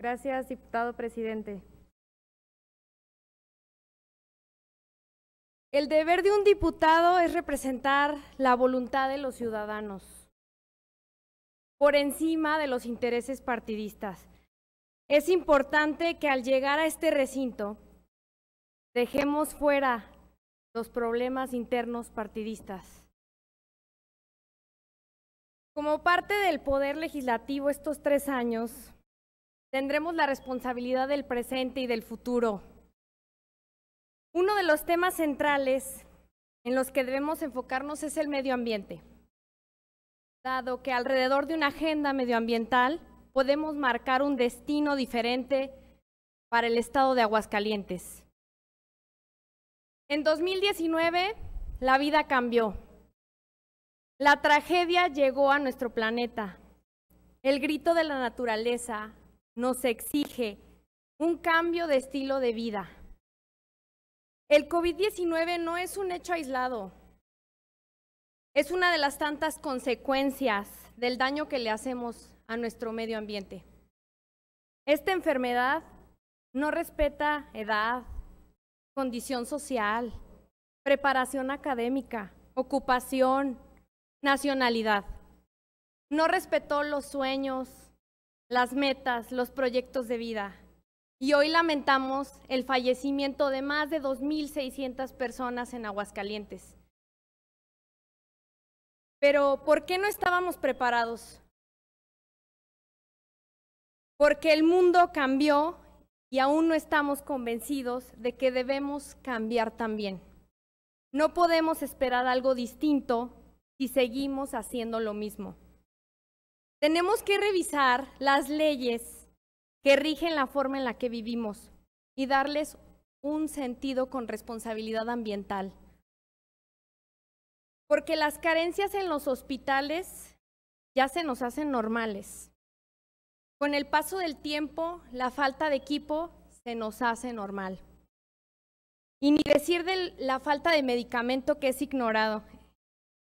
Gracias, diputado presidente. El deber de un diputado es representar la voluntad de los ciudadanos por encima de los intereses partidistas. Es importante que al llegar a este recinto dejemos fuera los problemas internos partidistas. Como parte del poder legislativo estos tres años, tendremos la responsabilidad del presente y del futuro. Uno de los temas centrales en los que debemos enfocarnos es el medio ambiente, dado que alrededor de una agenda medioambiental podemos marcar un destino diferente para el estado de Aguascalientes. En 2019, la vida cambió. La tragedia llegó a nuestro planeta. El grito de la naturaleza, nos exige un cambio de estilo de vida. El COVID-19 no es un hecho aislado, es una de las tantas consecuencias del daño que le hacemos a nuestro medio ambiente. Esta enfermedad no respeta edad, condición social, preparación académica, ocupación, nacionalidad. No respetó los sueños, las metas, los proyectos de vida. Y hoy lamentamos el fallecimiento de más de 2.600 personas en Aguascalientes. Pero ¿por qué no estábamos preparados? Porque el mundo cambió y aún no estamos convencidos de que debemos cambiar también. No podemos esperar algo distinto si seguimos haciendo lo mismo. Tenemos que revisar las leyes que rigen la forma en la que vivimos y darles un sentido con responsabilidad ambiental. Porque las carencias en los hospitales ya se nos hacen normales. Con el paso del tiempo, la falta de equipo se nos hace normal. Y ni decir de la falta de medicamento que es ignorado.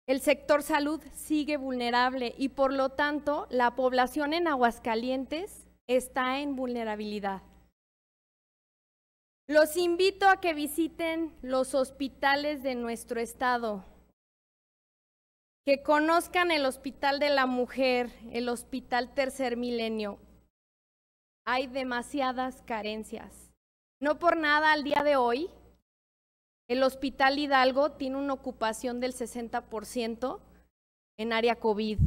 El sector salud sigue vulnerable y por lo tanto la población en Aguascalientes está en vulnerabilidad. Los invito a que visiten los hospitales de nuestro estado, que conozcan el Hospital de la Mujer, el Hospital Tercer Milenio. Hay demasiadas carencias. No por nada al día de hoy el Hospital Hidalgo tiene una ocupación del 60% en área COVID.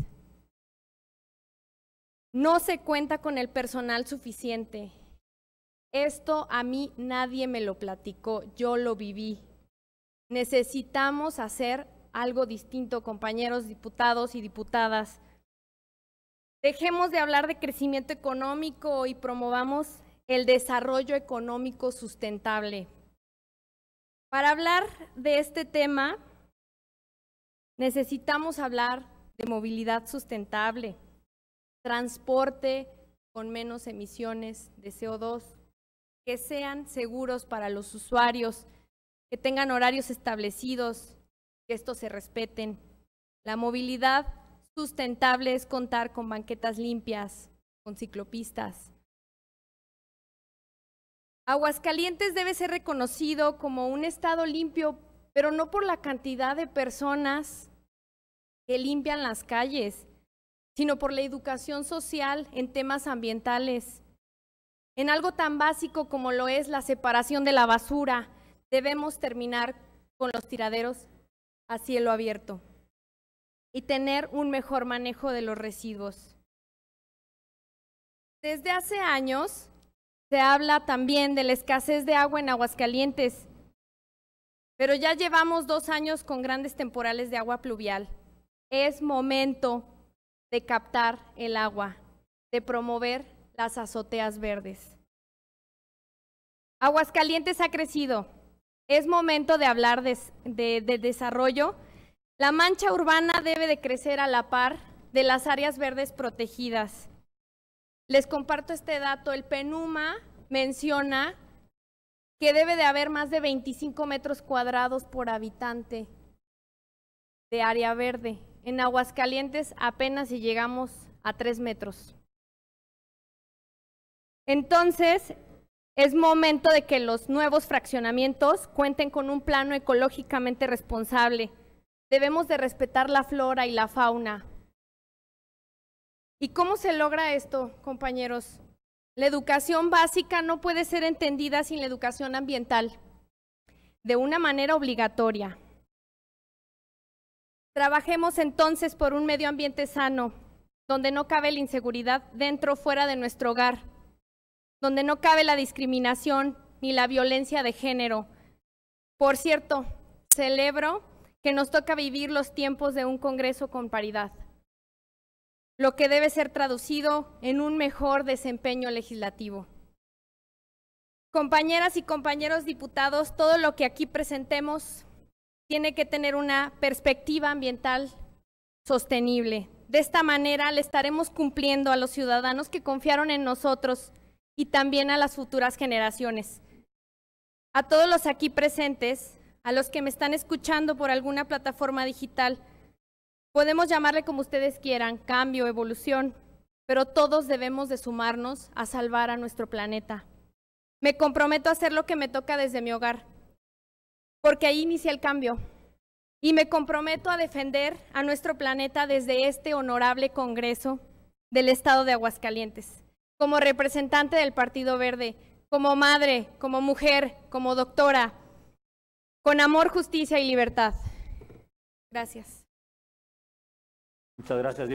No se cuenta con el personal suficiente. Esto a mí nadie me lo platicó, yo lo viví. Necesitamos hacer algo distinto, compañeros diputados y diputadas. Dejemos de hablar de crecimiento económico y promovamos el desarrollo económico sustentable. Para hablar de este tema, necesitamos hablar de movilidad sustentable, transporte con menos emisiones de CO2, que sean seguros para los usuarios, que tengan horarios establecidos, que estos se respeten. La movilidad sustentable es contar con banquetas limpias, con ciclopistas, Aguascalientes debe ser reconocido como un estado limpio, pero no por la cantidad de personas que limpian las calles, sino por la educación social en temas ambientales. En algo tan básico como lo es la separación de la basura, debemos terminar con los tiraderos a cielo abierto y tener un mejor manejo de los residuos. Desde hace años, se habla también de la escasez de agua en Aguascalientes, pero ya llevamos dos años con grandes temporales de agua pluvial. Es momento de captar el agua, de promover las azoteas verdes. Aguascalientes ha crecido. Es momento de hablar de, de desarrollo. La mancha urbana debe de crecer a la par de las áreas verdes protegidas. Les comparto este dato. El PENUMA menciona que debe de haber más de 25 metros cuadrados por habitante de área verde. En Aguascalientes apenas si llegamos a 3 metros. Entonces, es momento de que los nuevos fraccionamientos cuenten con un plano ecológicamente responsable. Debemos de respetar la flora y la fauna, ¿Y cómo se logra esto, compañeros? La educación básica no puede ser entendida sin la educación ambiental, de una manera obligatoria. Trabajemos entonces por un medio ambiente sano, donde no cabe la inseguridad dentro o fuera de nuestro hogar, donde no cabe la discriminación ni la violencia de género. Por cierto, celebro que nos toca vivir los tiempos de un Congreso con paridad lo que debe ser traducido en un mejor desempeño legislativo. Compañeras y compañeros diputados, todo lo que aquí presentemos tiene que tener una perspectiva ambiental sostenible. De esta manera le estaremos cumpliendo a los ciudadanos que confiaron en nosotros y también a las futuras generaciones. A todos los aquí presentes, a los que me están escuchando por alguna plataforma digital, Podemos llamarle como ustedes quieran, cambio, evolución, pero todos debemos de sumarnos a salvar a nuestro planeta. Me comprometo a hacer lo que me toca desde mi hogar, porque ahí inicia el cambio. Y me comprometo a defender a nuestro planeta desde este honorable Congreso del Estado de Aguascalientes, como representante del Partido Verde, como madre, como mujer, como doctora, con amor, justicia y libertad. Gracias. Muchas gracias.